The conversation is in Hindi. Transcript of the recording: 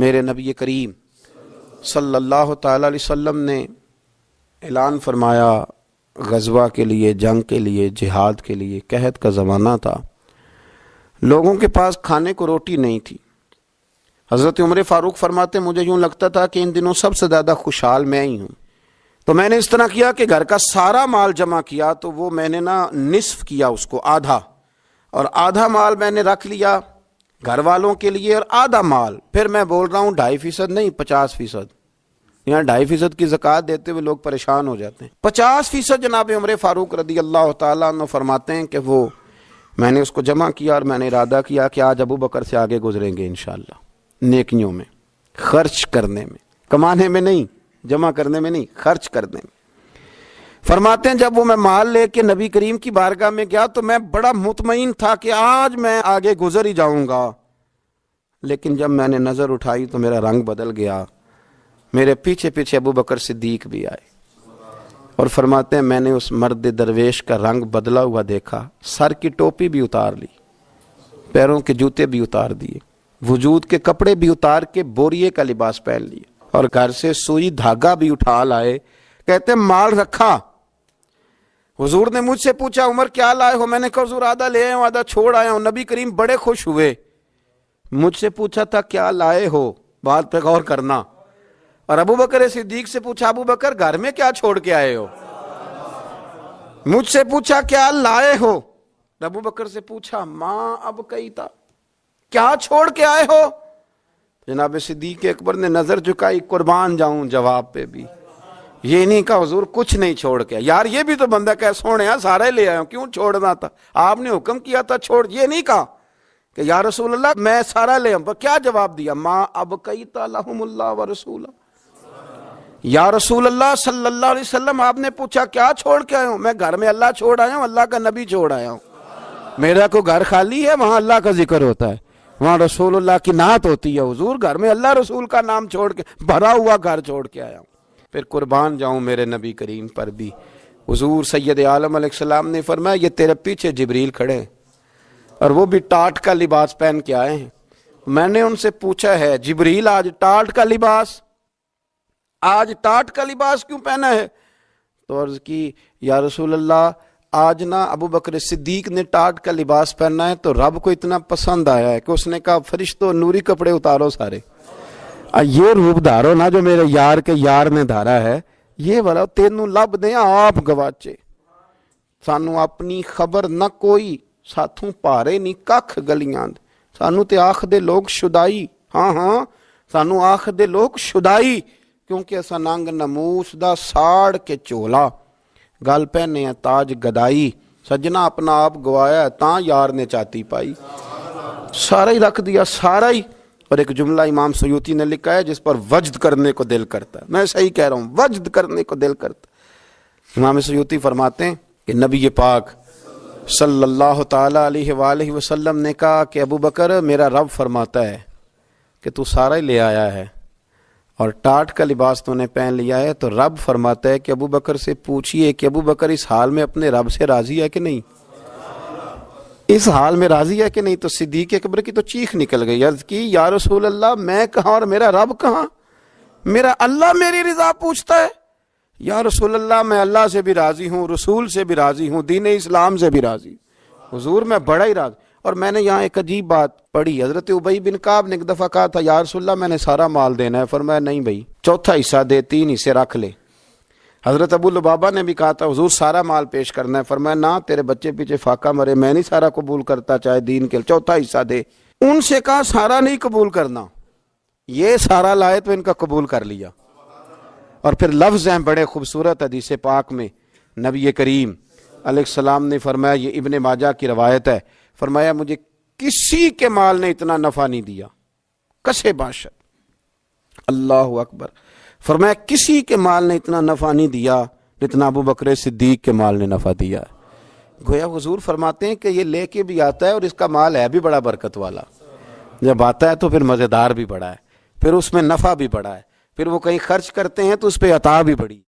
मेरे नबी करीम सल्लल्लाहु अलैहि वसल्लम ने ऐलान फरमाया गज़बा के लिए जंग के लिए जिहाद के लिए कहत का ज़माना था लोगों के पास खाने को रोटी नहीं थी हज़रत उम्र फ़ारूक फरमाते मुझे यूँ लगता था कि इन दिनों सबसे ज़्यादा खुशहाल मैं ही हूँ तो मैंने इस तरह किया कि घर का सारा माल जमा किया तो वो मैंने ना निसफ किया उसको आधा और आधा माल मैंने रख लिया घर वालों के लिए और आधा माल फिर मैं बोल रहा हूँ ढाई फीसद नहीं पचास फीसद यहाँ ढाई फीसद की जक़ात देते हुए लोग परेशान हो जाते हैं पचास फीसद जनाब उम्र फारूक रदी अल्लाह तु फरमाते हैं कि वो मैंने उसको जमा किया और मैंने इरादा किया कि आज अबू बकर से आगे गुजरेंगे इन नेकियों में खर्च करने में कमाने में नहीं जमा करने में नहीं खर्च करने में फरमाते हैं जब वो मैं माल लेके नबी करीम की बारगाह में गया तो मैं बड़ा मुतमिन था कि आज मैं आगे गुजर ही जाऊंगा लेकिन जब मैंने नज़र उठाई तो मेरा रंग बदल गया मेरे पीछे पीछे अबू बकर सिद्दीक भी आए और फरमाते हैं मैंने उस मर्द दरवेश का रंग बदला हुआ देखा सर की टोपी भी उतार ली पैरों के जूते भी उतार दिए वजूद के कपड़े भी उतार के बोरिए का लिबास पहन लिया और घर से सुई धागा भी उठा लाए कहते माल रखा हुजूर ने मुझसे पूछा उमर क्या लाए हो मैंने कहा हुजूर आधा ले आया आधा छोड़ आया हूं नबी करीम बड़े खुश हुए मुझसे पूछा था क्या लाए हो बात पे गौर करना और अबू बकर सिद्दीक से पूछा अबू बकर घर में क्या छोड़ के आए हो मुझसे पूछा क्या लाए हो अबू बकर से पूछा माँ अब कई था क्या छोड़ के आए हो जनाब सिद्दीक अकबर ने नजर झुकाई कुर्बान जाऊं जवाब पे भी ये नहीं कहा हजूर कुछ नहीं छोड़ के यार ये भी तो बंदा कह सोने सारे ले आया क्यों छोड़ना था आपने हुक्म किया था छोड़ ये नहीं कहा कि यार रसूल अल्लाह मैं सारा ले पर क्या जवाब दिया माँ अब कई तहमुल्ला व रसूल या रसूल अल्लाह सल्लल्लाहु अलैहि वसल्लम आपने पूछा क्या छोड़ के आयो मैं घर में अल्लाह छोड़ आया हूँ अल्लाह का नबी छोड़ आया हूँ मेरा को घर खाली है वहां अल्लाह का जिक्र होता है रसूल अल्लाह की नात होती है हुजूर घर में अल्लाह रसूल का नाम छोड़ के भरा हुआ घर छोड़ के आया हूँ फिर कुर्बान जाऊँ मेरे नबी करीम पर भी हजूर सैद आलम ने फरमाया ये तेरे पीछे जबरील खड़े हैं और वो भी टाट का लिबास पहन के आए हैं मैंने उनसे पूछा है जबरील आज टाट का लिबास आज टाट का लिबास क्यों पहना है तो अर्ज की या रसूल अल्लाह आज ना अबू बकर सिद्दीक ने टाट का लिबास पहना है तो रब को इतना पसंद आया है कि उसने कहा फरिश्तो नूरी कपड़े उतारो सारे ये रूप धारो ना जो मेरे यार के यार ने धारा है ये वाला ਤੈਨੂੰ ਲੱਭਦੇ ਆਪ ਗਵਾਚੇ ਸਾਨੂੰ ਆਪਣੀ ਖਬਰ ਨਾ ਕੋਈ ਸਾਥੂ ਭਾਰੇ ਨਹੀਂ ਕੱਖ ਗਲੀਆਂ ਸਾਨੂੰ ਤੇ ਆਖ ਦੇ ਲੋਕ ਸ਼ੁਦਾਈ ਹਾਂ ਹਾਂ ਸਾਨੂੰ ਆਖ ਦੇ ਲੋਕ ਸ਼ੁਦਾਈ ਕਿਉਂਕਿ ਅਸਾਂ ਨੰਗ ਨਮੂਸ ਦਾ ਸਾੜ ਕੇ ਚੋਲਾ ਗੱਲ ਪਹਿਨੇ ਆ ਤਾਜ ਗਦਾਈ ਸੱਜਣਾ ਆਪਣਾ ਆਪ ਗਵਾਇਆ ਤਾਂ ਯਾਰ ਨੇ ਚਾਤੀ ਪਾਈ ਸਾਰਾ ਹੀ ਰੱਖ ਦਿਆ ਸਾਰਾ ਹੀ और एक जुमला इमाम सयूती ने लिखा है जिस पर वजद करने को दिल करता मैं सही कह रहा हूँ वजद करने को दिल करता इमाम सयूती फरमाते हैं कि नबी पाक सल्लल्लाहु अलैहि वसल्लम ने कहा कि अबू बकर मेरा रब फरमाता है कि तू सारा ही ले आया है और टाट का लिबास तूने पहन लिया है तो रब फरमाता है कि अबू बकर से पूछिए कि अबू बकर इस हाल में अपने रब से राज़ी है कि नहीं इस हाल में राजी है कि नहीं तो सिद्दीक अकबर की तो चीख निकल गई अर्ज की या रसूल अल्लाह मैं कहा और मेरा रब कहा मेरा अल्लाह मेरी रिजा पूछता है या रसूल अल्लाह मैं अल्लाह से भी राज़ी हूँ रसूल से भी राज़ी हूँ दीन इस्लाम से भी राज़ी हजूर मैं बड़ा ही राज और मैंने यहाँ एक अजीब बात पढ़ी हजरत उबई बिन काब ने एक दफ़ा कहा था यार सुल्ला मैंने सारा माल देना है फरमाया नहीं भाई चौथा हिस्सा दे तीन हिस्से रख ले हज़रत अबू लबाबा ने भी कहा था हजूर सारा माल पेश करना है फरमाया ना तेरे बच्चे पीछे फाका मरे मैं नहीं सारा कबूल करता चाहे दीन के चौथा हिस्सा दे उनसे कहा सारा नहीं कबूल करना ये सारा लाए तो इनका कबूल कर लिया और फिर लफ्ज़ हैं बड़े खूबसूरत हदीस पाक में नबी करीम अलैहिस्सलाम ने फरमाया ये इबन माजा की रवायत है फरमाया मुझे किसी के माल ने इतना नफ़ा नहीं दिया कसे बाशत अल्लाह अकबर फरमाया किसी के माल ने इतना नफ़ा नहीं दिया जितना अबू बकर सिद्दीक के माल ने नफ़ा दिया गोया हजूर फरमाते हैं कि ये लेके भी आता है और इसका माल है भी बड़ा बरकत वाला जब आता है तो फिर मज़ेदार भी बड़ा है फिर उसमें नफ़ा भी बड़ा है फिर वो कहीं खर्च करते हैं तो उस पर अता भी बड़ी